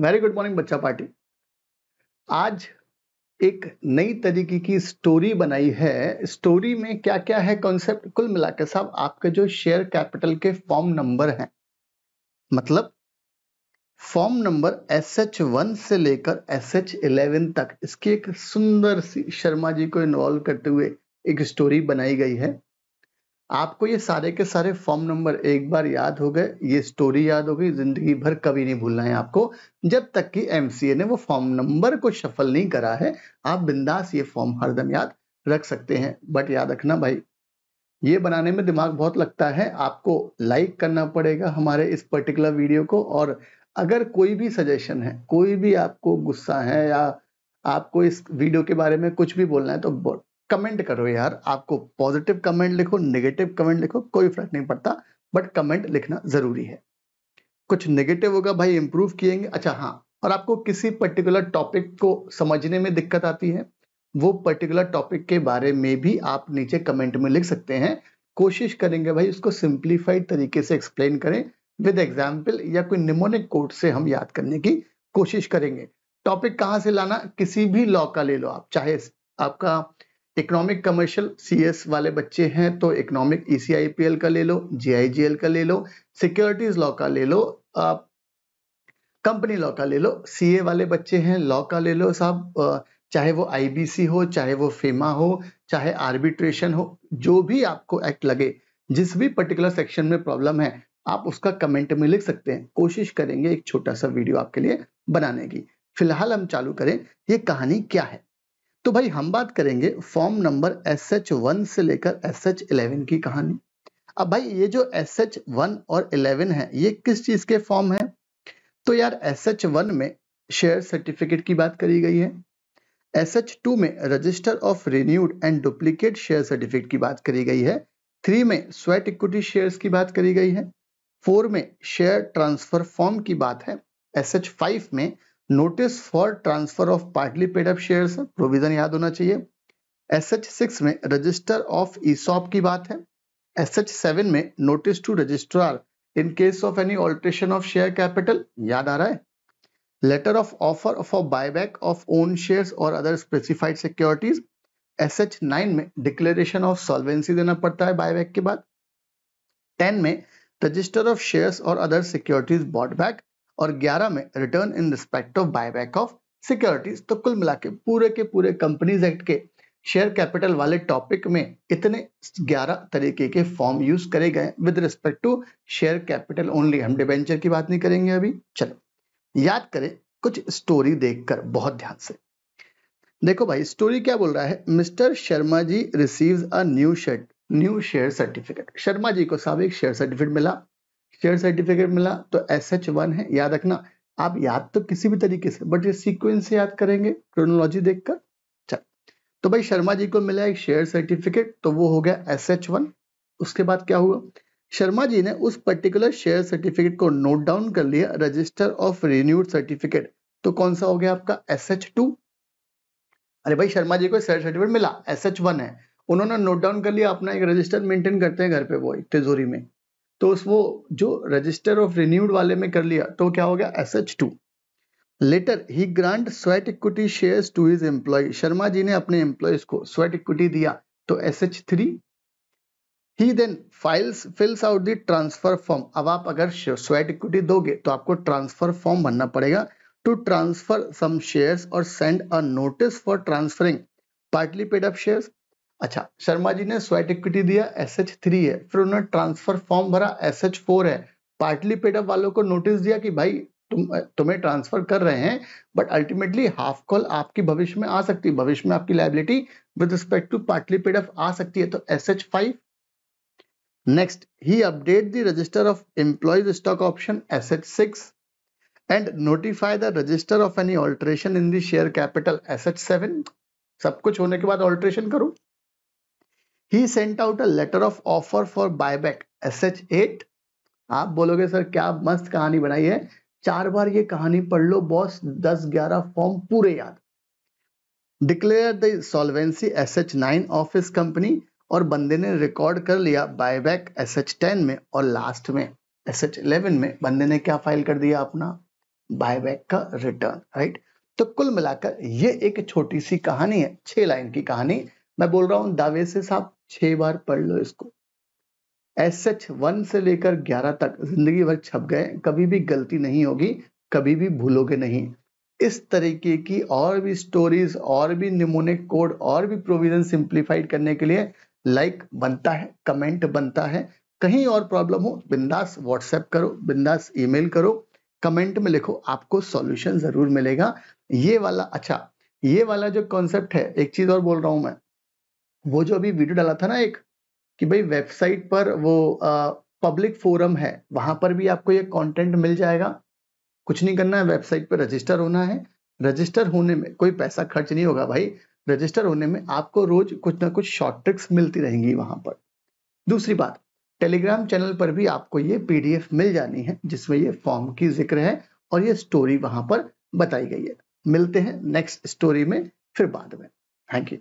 very good morning बच्चा party आज एक नई तरीके की स्टोरी बनाई है स्टोरी में क्या क्या है कॉन्सेप्ट कुल मिलाकर साहब आपके जो शेयर कैपिटल के फॉर्म नंबर हैं मतलब form number S H one से लेकर एस एच इलेवन तक इसकी एक सुंदर सी शर्मा जी को इन्वॉल्व करते हुए एक स्टोरी बनाई गई है आपको ये सारे के सारे फॉर्म नंबर एक बार याद हो गए ये स्टोरी याद हो गई जिंदगी भर कभी नहीं भूलना है आपको जब तक कि एम ने वो फॉर्म नंबर को शफल नहीं करा है आप बिंदास ये फॉर्म हरदम याद रख सकते हैं बट याद रखना भाई ये बनाने में दिमाग बहुत लगता है आपको लाइक करना पड़ेगा हमारे इस पर्टिकुलर वीडियो को और अगर कोई भी सजेशन है कोई भी आपको गुस्सा है या आपको इस वीडियो के बारे में कुछ भी बोलना है तो कमेंट करो यार आपको पॉजिटिव कमेंट लिखो नेगेटिव कमेंट लिखो कोई फर्क नहीं पड़ता बट कमेंट लिखना जरूरी है कुछ नेगेटिव होगा भाई इंप्रूव किएंगे अच्छा हाँ और आपको किसी पर्टिकुलर टॉपिक को समझने में दिक्कत आती है वो पर्टिकुलर टॉपिक के बारे में भी आप नीचे कमेंट में लिख सकते हैं कोशिश करेंगे भाई उसको सिंप्लीफाइड तरीके से एक्सप्लेन करें विद एग्जाम्पल या कोई निमोनिक कोड से हम याद करने की कोशिश करेंगे टॉपिक कहाँ से लाना किसी भी लॉ का ले लो आप चाहे आपका इकोनॉमिक कमर्शियल सीएस वाले बच्चे हैं तो इकोनॉमिक ईसीआईपीएल e का ले लो जीआईजीएल का ले लो सिक्योरिटीज लॉ का ले लो आप कंपनी लॉ का ले लो सीए वाले बच्चे हैं लॉ का ले लो साहब चाहे वो आईबीसी हो चाहे वो फेमा हो चाहे आर्बिट्रेशन हो जो भी आपको एक्ट लगे जिस भी पर्टिकुलर सेक्शन में प्रॉब्लम है आप उसका कमेंट में लिख सकते हैं कोशिश करेंगे एक छोटा सा वीडियो आपके लिए बनाने की फिलहाल हम चालू करें ये कहानी क्या है तो भाई हम बात करेंगे form number S H one से लेकर एस एच इलेवन की कहानी अब भाई ये जो एस एच वन और इलेवन है ये किस चीज के फॉर्म है तो यार एस एच वन में शेयर सर्टिफिकेट की बात करी गई है एस एच टू में register of renewed and duplicate share certificate की बात करी गई है थ्री में स्वेट इक्विटी शेयर की बात करी गई है फोर में शेयर ट्रांसफर फॉर्म की बात है एस एच फाइव में notice for transfer of partly paid up share provision याद होना चाहिए एस एच सिक्स में रजिस्टर ऑफ ईसॉप की बात है एस एच सेवन में notice to registrar in case of any alteration of share capital याद आ रहा है letter of offer for buyback of own share और other specified securities S H nine में डिक्लेरेशन ऑफ सॉल्वेंसी देना पड़ता है बायबैक के बाद टेन में रजिस्टर ऑफ शेयर और अदर सिक्योरिटीज बॉट बैक और 11 में return in respect of buyback of securities तो कुल मिला के पूरे के पूरे कंपनीज एक्ट के शेयर कैपिटल वाले टॉपिक में इतने 11 तरीके के फॉर्म यूज करे गए with respect to share capital only हम डिवेंचर की बात नहीं करेंगे अभी चलो याद करें कुछ स्टोरी देखकर बहुत ध्यान से देखो भाई स्टोरी क्या बोल रहा है mister Sharma ji receives a new share new share certificate Sharma ji को साहब एक शेयर सर्टिफिकेट मिला शेयर सर्टिफिकेट मिला तो एस एच वन है याद रखना आप याद तो किसी भी तरीके से बट ये सीक्वेंस से याद करेंगे क्रोनोलॉजी देखकर चल तो भाई शर्मा जी को मिला एक शेयर सर्टिफिकेट तो वो हो गया एस एच वन उसके बाद क्या हुआ शर्मा जी ने उस पर्टिकुलर शेयर सर्टिफिकेट को नोट डाउन कर लिया रजिस्टर ऑफ रिन्यूड सर्टिफिकेट तो कौन सा हो गया आपका एस एच टू अरे भाई शर्मा जी को शेयर सर्टिफिकेट मिला एस एच वन है उन्होंने नोट डाउन कर लिया अपना एक रजिस्टर मेंटेन करते हैं घर पे वो एक तिजोरी में तो उस वो जो रजिस्टर ऑफ रिन्यूड वाले में कर लिया तो क्या हो गया S H two later he grant sweat equity share to his employ Sharma ji ने अपने एम्प्लॉयज को स्वेट इक्विटी दिया तो S H three he then files fills out the transfer form अब आप अगर स्वेट इक्विटी दोगे तो आपको ट्रांसफर फॉर्म भरना पड़ेगा टू ट्रांसफर सम शेयर और send a notice for transferring partly paid up share अच्छा शर्मा जी ने स्वेट इक्विटी दिया एस एच थ्री है फिर उन्होंने ट्रांसफर फॉर्म भरा एस एच फोर है पार्टली पेडअप वालों को नोटिस दिया कि भाई तुम तुम्हें ट्रांसफर कर रहे हैं बट अल्टीमेटली हाफ कॉल आपकी भविष्य में आ सकती है भविष्य में आपकी liability with respect to partly paid up आ सकती है तो S H five next he update the register of employees stock option S H six and notify the register of any alteration in the share capital S H seven सब कुछ होने के बाद alteration करूं He sent out a letter of offer for buyback S H eight आप बोलोगे sir क्या मस्त कहानी बनाई है चार बार ये कहानी पढ़ लो बॉस दस ग्यारह फॉर्म पूरे याद declare the S H nine of इस कंपनी और बंदे ने रिकॉर्ड कर लिया बायबैक एस एच टेन में और लास्ट में एस एच इलेवन में बंदे ने क्या फाइल कर दिया अपना बायबैक का रिटर्न राइट तो कुल मिलाकर ये एक छोटी सी कहानी है छह लाइन की कहानी मैं बोल रहा हूँ दावे से साहब छह बार पढ़ लो इसको एस सच वन से लेकर ग्यारह तक जिंदगी भर छप गए कभी भी गलती नहीं होगी कभी भी भूलोगे नहीं इस तरीके की और भी स्टोरीज और भी निमोनिक कोड और भी प्रोविजन सिंप्लीफाइड करने के लिए लाइक बनता है कमेंट बनता है कहीं और प्रॉब्लम हो बिंदास व्हाट्सएप करो बिंदास ईमेल करो कमेंट में लिखो आपको सॉल्यूशन जरूर मिलेगा ये वाला अच्छा ये वाला जो कॉन्सेप्ट है एक चीज और बोल रहा हूं मैं वो जो अभी वीडियो डाला था ना एक कि भाई वेबसाइट पर वो पब्लिक फोरम है वहां पर भी आपको ये कंटेंट मिल जाएगा कुछ नहीं करना है वेबसाइट पर रजिस्टर होना है रजिस्टर होने में कोई पैसा खर्च नहीं होगा भाई रजिस्टर होने में आपको रोज कुछ ना कुछ शॉर्ट ट्रिक्स मिलती रहेंगी वहां पर दूसरी बात टेलीग्राम चैनल पर भी आपको ये पीडीएफ मिल जानी है जिसमें ये फॉर्म की जिक्र है और ये स्टोरी वहां पर बताई गई है मिलते हैं नेक्स्ट स्टोरी में फिर बाद में थैंक यू